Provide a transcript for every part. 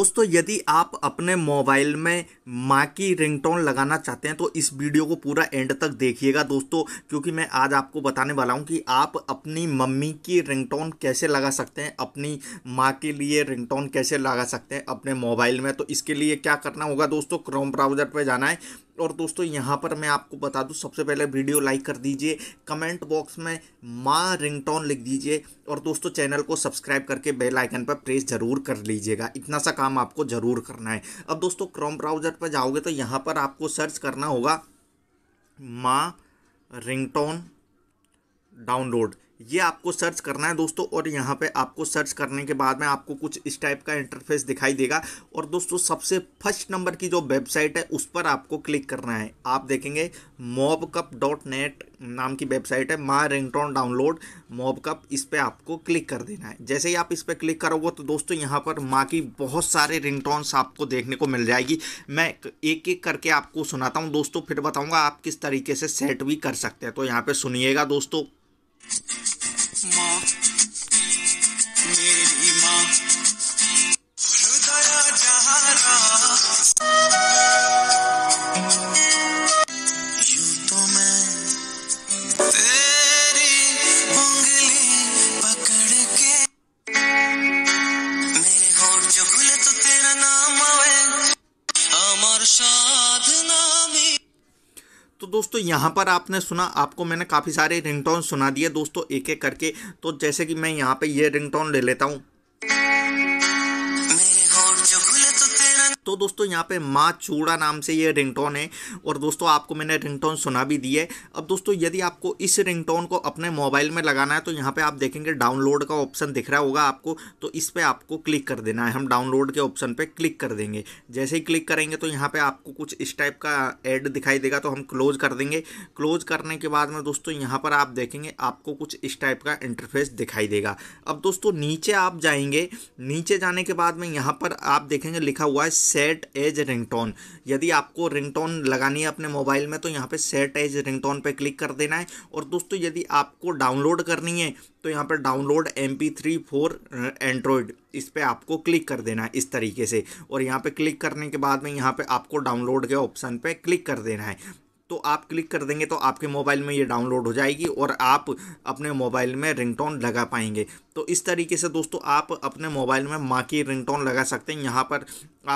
दोस्तों यदि आप अपने मोबाइल में माँ की रिंगटोन लगाना चाहते हैं तो इस वीडियो को पूरा एंड तक देखिएगा दोस्तों क्योंकि मैं आज आपको बताने वाला हूँ कि आप अपनी मम्मी की रिंगटोन कैसे लगा सकते हैं अपनी माँ के लिए रिंगटोन कैसे लगा सकते हैं अपने मोबाइल में तो इसके लिए क्या करना होगा दोस्तों क्रोम ब्राउज़र पर जाना है और दोस्तों यहाँ पर मैं आपको बता दूँ सबसे पहले वीडियो लाइक कर दीजिए कमेंट बॉक्स में माँ रिंगटोन लिख दीजिए और दोस्तों चैनल को सब्सक्राइब करके बेल आइकन पर प्रेस जरूर कर लीजिएगा इतना सा काम आपको ज़रूर करना है अब दोस्तों क्रोम ब्राउज़र पर जाओगे तो यहाँ पर आपको सर्च करना होगा माँ रिंगटोन डाउनलोड ये आपको सर्च करना है दोस्तों और यहाँ पे आपको सर्च करने के बाद में आपको कुछ इस टाइप का इंटरफेस दिखाई देगा और दोस्तों सबसे फर्स्ट नंबर की जो वेबसाइट है उस पर आपको क्लिक करना है आप देखेंगे मॉब कप डॉट नेट नाम की वेबसाइट है माँ रिंगटोन डाउनलोड मॉब कप इस पर आपको क्लिक कर देना है जैसे ही आप इस पर क्लिक करोगे तो दोस्तों यहाँ पर माँ की बहुत सारे रिंगटोन्स आपको देखने को मिल जाएगी मैं एक एक करके आपको सुनाता हूँ दोस्तों फिर बताऊँगा आप किस तरीके से सेट भी कर सकते हैं तो यहाँ पर सुनिएगा दोस्तों माँ मेरी माँ हृदया जहारा यूं तो मैं तेरी उंगली पकड़ के मेरे होठ जो खुले तो तेरा नाम आवे আমার সাধনা तो दोस्तों यहाँ पर आपने सुना आपको मैंने काफ़ी सारे रिंगटोन सुना दिए दोस्तों एक एक करके तो जैसे कि मैं यहाँ पे ये रिंगटोन ले लेता हूँ दोस्तों दोस्तों यहाँ पे माँ चूड़ा नाम से ये रिंगटोन है और दोस्तों आपको मैंने रिंगटोन सुना भी दी है अब दोस्तों यदि आपको इस रिंगटोन को अपने मोबाइल में लगाना है तो यहाँ पे आप देखेंगे डाउनलोड का ऑप्शन दिख रहा होगा आपको तो इस पर आपको क्लिक कर देना है हम डाउनलोड के ऑप्शन पर क्लिक कर देंगे जैसे ही क्लिक करेंगे तो यहाँ पर आपको कुछ इस टाइप का एड दिखाई देगा तो हम क्लोज कर देंगे क्लोज करने के बाद में दोस्तों यहाँ पर आप देखेंगे आपको कुछ इस टाइप का इंटरफेस दिखाई देगा अब दोस्तों नीचे आप जाएंगे नीचे जाने के बाद में यहाँ पर आप देखेंगे लिखा हुआ है सेट एज रिंगटोन यदि आपको रिंगटोन लगानी है अपने मोबाइल में तो यहाँ पे सेट एज रिंगटोन पे क्लिक कर देना है और दोस्तों यदि आपको डाउनलोड करनी है तो यहाँ पर download M P three for Android इस पर आपको क्लिक कर देना है इस तरीके से और यहाँ पे क्लिक करने के बाद में यहाँ पे आपको डाउनलोड के ऑप्शन पे क्लिक कर देना है तो आप क्लिक कर देंगे तो आपके मोबाइल में ये डाउनलोड हो जाएगी और आप अपने मोबाइल में रिंगटोन लगा पाएंगे तो इस तरीके से दोस्तों आप अपने मोबाइल में माँ की रिंगटोन लगा सकते हैं यहाँ पर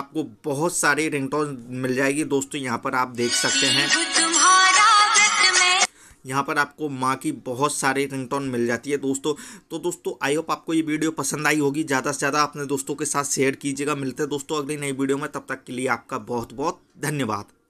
आपको बहुत सारी रिंगटोन मिल जाएगी दोस्तों यहाँ पर आप देख सकते हैं यहाँ पर आपको माँ की बहुत सारी रिंगटोन मिल जाती है दोस्तों तो दोस्तों आई होप आपको ये वीडियो पसंद आई होगी ज़्यादा से ज़्यादा अपने दोस्तों के साथ शेयर कीजिएगा मिलते हैं दोस्तों अगली नई वीडियो में तब तक के लिए आपका बहुत बहुत धन्यवाद